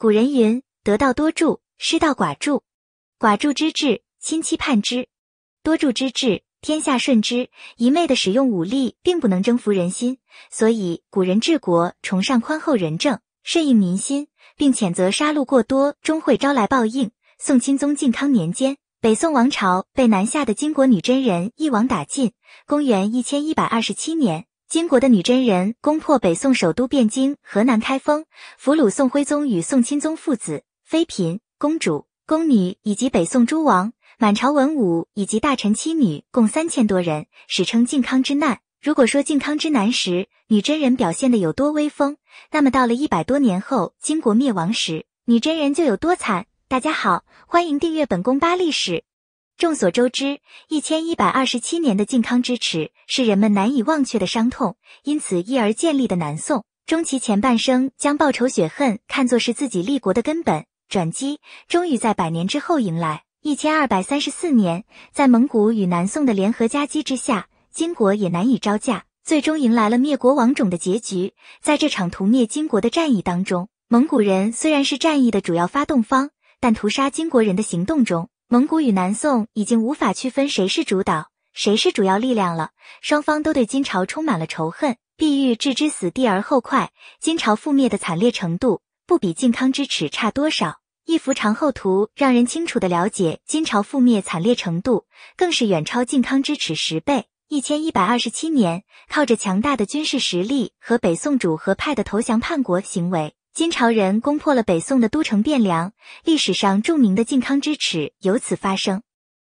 古人云：“得道多助，失道寡助。寡助之至，亲戚畔之；多助之至，天下顺之。”一味的使用武力，并不能征服人心，所以古人治国崇尚宽厚仁政，顺应民心，并谴责杀戮过多，终会招来报应。宋钦宗靖康年间，北宋王朝被南下的金国女真人一网打尽。公元一千一百二十七年。金国的女真人攻破北宋首都汴京，河南开封，俘虏宋徽宗与宋钦宗父子、妃嫔、公主、宫女以及北宋诸王、满朝文武以及大臣妻女共三千多人，史称靖康之难。如果说靖康之难时女真人表现的有多威风，那么到了一百多年后金国灭亡时，女真人就有多惨。大家好，欢迎订阅本宫八历史。众所周知，一千一百二十七年的靖康之耻是人们难以忘却的伤痛。因此，一而建立的南宋，终其前半生将报仇雪恨看作是自己立国的根本。转机终于在百年之后迎来。一千二百三十四年，在蒙古与南宋的联合夹击之下，金国也难以招架，最终迎来了灭国亡种的结局。在这场屠灭金国的战役当中，蒙古人虽然是战役的主要发动方，但屠杀金国人的行动中。蒙古与南宋已经无法区分谁是主导，谁是主要力量了。双方都对金朝充满了仇恨，必欲置之死地而后快。金朝覆灭的惨烈程度，不比靖康之耻差多少。一幅长厚图，让人清楚的了解金朝覆灭惨烈程度，更是远超靖康之耻十倍。一千一百二十七年，靠着强大的军事实力和北宋主和派的投降叛国行为。金朝人攻破了北宋的都城汴梁，历史上著名的靖康之耻由此发生。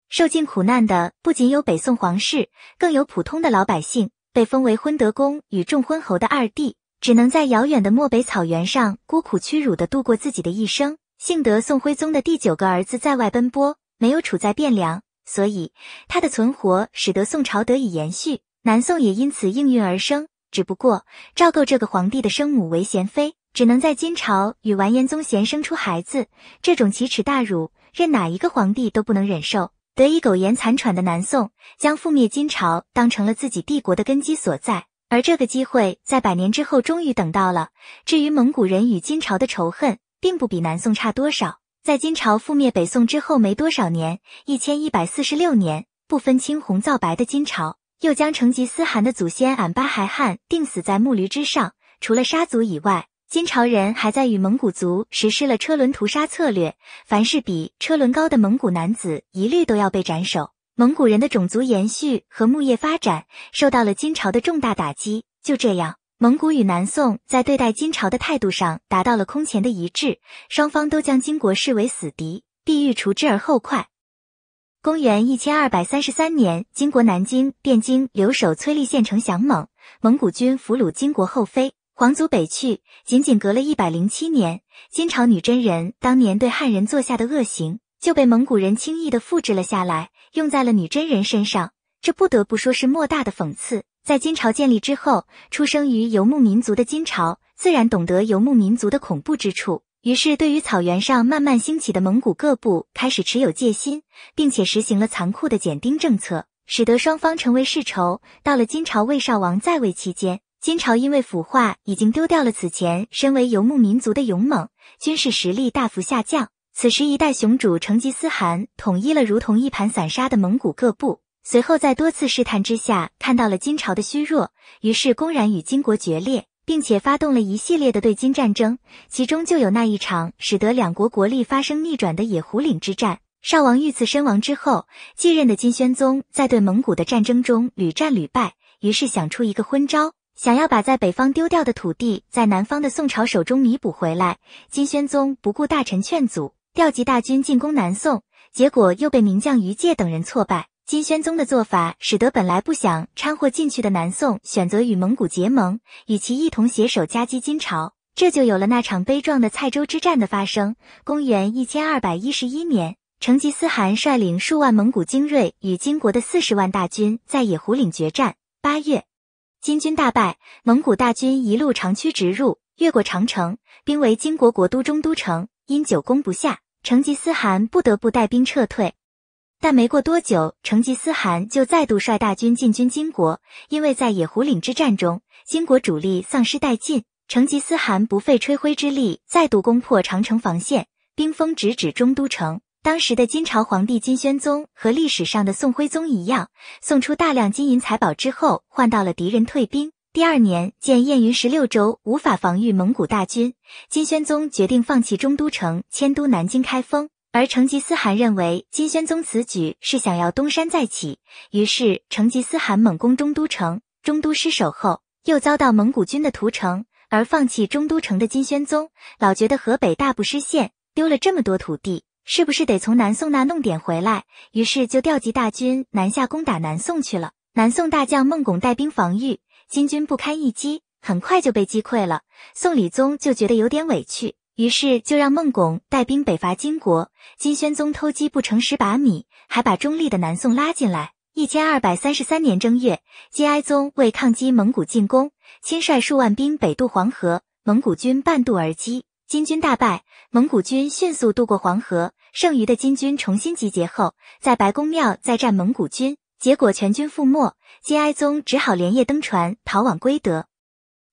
受尽苦难的不仅有北宋皇室，更有普通的老百姓。被封为昏德公与众昏侯的二弟，只能在遥远的漠北草原上孤苦屈辱地度过自己的一生。幸得宋徽宗的第九个儿子在外奔波，没有处在汴梁，所以他的存活使得宋朝得以延续，南宋也因此应运而生。只不过赵构这个皇帝的生母为贤妃。只能在金朝与完颜宗贤生出孩子，这种奇耻大辱，任哪一个皇帝都不能忍受。得以苟延残喘的南宋，将覆灭金朝当成了自己帝国的根基所在，而这个机会在百年之后终于等到了。至于蒙古人与金朝的仇恨，并不比南宋差多少。在金朝覆灭北宋之后没多少年，一千一百四十六年，不分青红皂白的金朝又将成吉思汗的祖先俺巴孩汗钉死在木驴之上，除了杀族以外。金朝人还在与蒙古族实施了车轮屠杀策略，凡是比车轮高的蒙古男子，一律都要被斩首。蒙古人的种族延续和牧业发展受到了金朝的重大打击。就这样，蒙古与南宋在对待金朝的态度上达到了空前的一致，双方都将金国视为死敌，必欲除之而后快。公元一千二百三十三年，金国南京、汴京留守崔立县城降蒙，蒙古军俘虏金国后妃。皇族北去，仅仅隔了一百零七年，金朝女真人当年对汉人做下的恶行，就被蒙古人轻易的复制了下来，用在了女真人身上，这不得不说是莫大的讽刺。在金朝建立之后，出生于游牧民族的金朝，自然懂得游牧民族的恐怖之处，于是对于草原上慢慢兴起的蒙古各部开始持有戒心，并且实行了残酷的减丁政策，使得双方成为世仇。到了金朝魏少王在位期间。金朝因为腐化，已经丢掉了此前身为游牧民族的勇猛，军事实力大幅下降。此时，一代雄主成吉思汗统一了如同一盘散沙的蒙古各部，随后在多次试探之下看到了金朝的虚弱，于是公然与金国决裂，并且发动了一系列的对金战争，其中就有那一场使得两国国力发生逆转的野狐岭之战。少王遇刺身亡之后，继任的金宣宗在对蒙古的战争中屡战屡败，于是想出一个昏招。想要把在北方丢掉的土地在南方的宋朝手中弥补回来，金宣宗不顾大臣劝阻，调集大军进攻南宋，结果又被名将于玠等人挫败。金宣宗的做法使得本来不想掺和进去的南宋选择与蒙古结盟，与其一同携手夹击金朝，这就有了那场悲壮的蔡州之战的发生。公元一千二百一十一年，成吉思汗率领数万蒙古精锐与金国的四十万大军在野狐岭决战。八月。金军大败，蒙古大军一路长驱直入，越过长城，兵围金国国都中都城。因久攻不下，成吉思汗不得不带兵撤退。但没过多久，成吉思汗就再度率大军进军金国，因为在野狐岭之战中，金国主力丧失殆尽，成吉思汗不费吹灰之力再度攻破长城防线，兵锋直指中都城。当时的金朝皇帝金宣宗和历史上的宋徽宗一样，送出大量金银财宝之后，换到了敌人退兵。第二年，见燕云十六州无法防御蒙古大军，金宣宗决定放弃中都城，迁都南京开封。而成吉思汗认为金宣宗此举是想要东山再起，于是成吉思汗猛攻中都城。中都失守后，又遭到蒙古军的屠城。而放弃中都城的金宣宗，老觉得河北大部失陷，丢了这么多土地。是不是得从南宋那弄点回来？于是就调集大军南下攻打南宋去了。南宋大将孟拱带兵防御，金军不堪一击，很快就被击溃了。宋理宗就觉得有点委屈，于是就让孟拱带兵北伐金国。金宣宗偷鸡不成蚀把米，还把中立的南宋拉进来。一千二百三十三年正月，金哀宗为抗击蒙古进攻，亲率数万兵北渡黄河，蒙古军半渡而击。金军大败，蒙古军迅速渡过黄河，剩余的金军重新集结后，在白公庙再战蒙古军，结果全军覆没。金哀宗只好连夜登船逃往归德。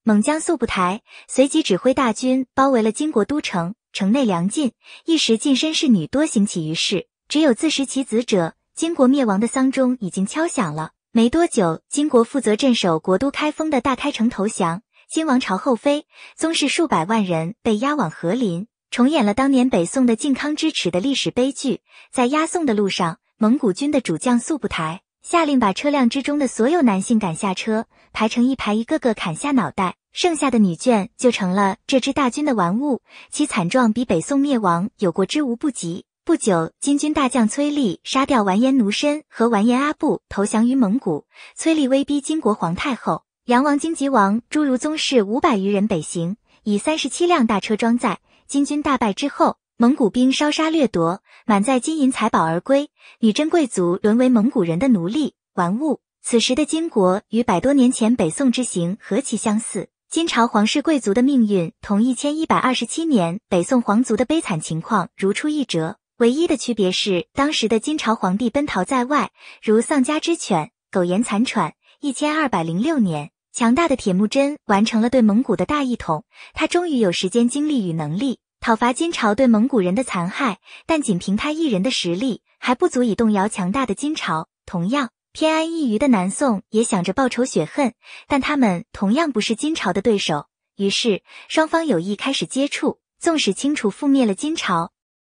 猛将速不台随即指挥大军包围了金国都城，城内粮尽，一时近身侍女多行起于世，只有自食其子者。金国灭亡的丧钟已经敲响了。没多久，金国负责镇守国都开封的大开城投降。金王朝后妃宗室数百万人被押往和林，重演了当年北宋的靖康之耻的历史悲剧。在押送的路上，蒙古军的主将速不台下令把车辆之中的所有男性赶下车，排成一排，一个个砍下脑袋，剩下的女眷就成了这支大军的玩物，其惨状比北宋灭亡有过之无不及。不久，金军大将崔立杀掉完颜奴申和完颜阿布，投降于蒙古。崔立威逼金国皇太后。梁王、荆棘王、诸如宗室五百余人北行，以三十七辆大车装载。金军大败之后，蒙古兵烧杀掠夺，满载金银财宝而归。女真贵族沦为蒙古人的奴隶、玩物。此时的金国与百多年前北宋之行何其相似！金朝皇室贵族的命运，同一千一百二十七年北宋皇族的悲惨情况如出一辙。唯一的区别是，当时的金朝皇帝奔逃在外，如丧家之犬，苟延残喘。一千二百零六年。强大的铁木真完成了对蒙古的大一统，他终于有时间、精力与能力讨伐金朝对蒙古人的残害，但仅凭他一人的实力还不足以动摇强大的金朝。同样偏安一隅的南宋也想着报仇雪恨，但他们同样不是金朝的对手。于是双方有意开始接触。纵使清楚覆灭了金朝，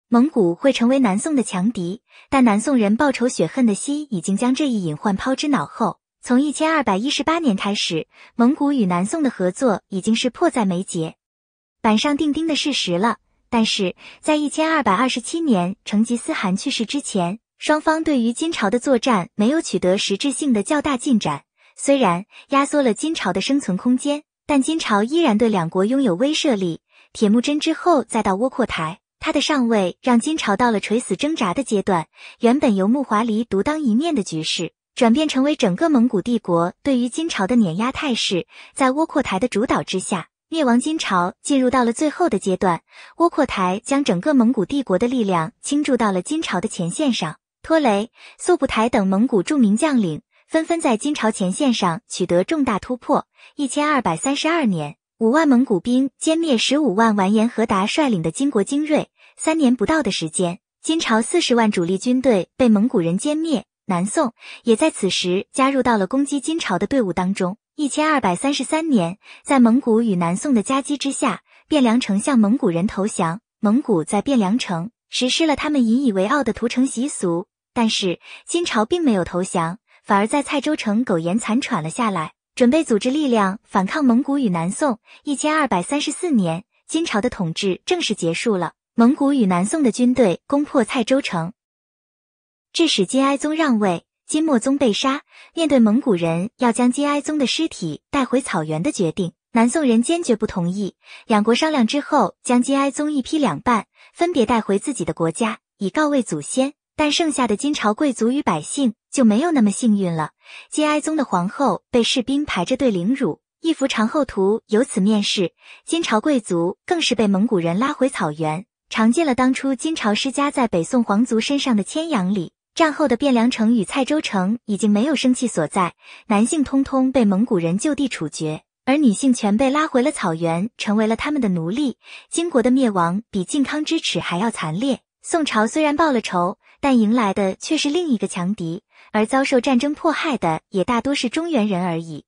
蒙古会成为南宋的强敌，但南宋人报仇雪恨的心已经将这一隐患抛之脑后。从一千二百一十八年开始，蒙古与南宋的合作已经是迫在眉睫，板上钉钉的事实了。但是，在一千二百二十七年成吉思汗去世之前，双方对于金朝的作战没有取得实质性的较大进展。虽然压缩了金朝的生存空间，但金朝依然对两国拥有威慑力。铁木真之后再到窝阔台，他的上位让金朝到了垂死挣扎的阶段。原本由木华黎独当一面的局势。转变成为整个蒙古帝国对于金朝的碾压态势，在窝阔台的主导之下，灭亡金朝进入到了最后的阶段。窝阔台将整个蒙古帝国的力量倾注到了金朝的前线上，拖雷、速不台等蒙古著名将领纷纷在金朝前线上取得重大突破。一千二百三十二年，五万蒙古兵歼灭十五万完颜和达率领的金国精锐。三年不到的时间，金朝四十万主力军队被蒙古人歼灭。南宋也在此时加入到了攻击金朝的队伍当中。一千二百三十三年，在蒙古与南宋的夹击之下，汴梁城向蒙古人投降。蒙古在汴梁城实施了他们引以为傲的屠城习俗。但是金朝并没有投降，反而在蔡州城苟延残喘了下来，准备组织力量反抗蒙古与南宋。一千二百三十四年，金朝的统治正式结束了。蒙古与南宋的军队攻破蔡州城。致使金哀宗让位，金末宗被杀。面对蒙古人要将金哀宗的尸体带回草原的决定，南宋人坚决不同意。两国商量之后，将金哀宗一劈两半，分别带回自己的国家，以告慰祖先。但剩下的金朝贵族与百姓就没有那么幸运了。金哀宗的皇后被士兵排着队凌辱，一幅长后图由此面世。金朝贵族更是被蒙古人拉回草原，尝尽了当初金朝施加在北宋皇族身上的牵羊礼。战后的汴梁城与蔡州城已经没有生气所在，男性通通被蒙古人就地处决，而女性全被拉回了草原，成为了他们的奴隶。金国的灭亡比靖康之耻还要惨烈。宋朝虽然报了仇，但迎来的却是另一个强敌，而遭受战争迫害的也大多是中原人而已。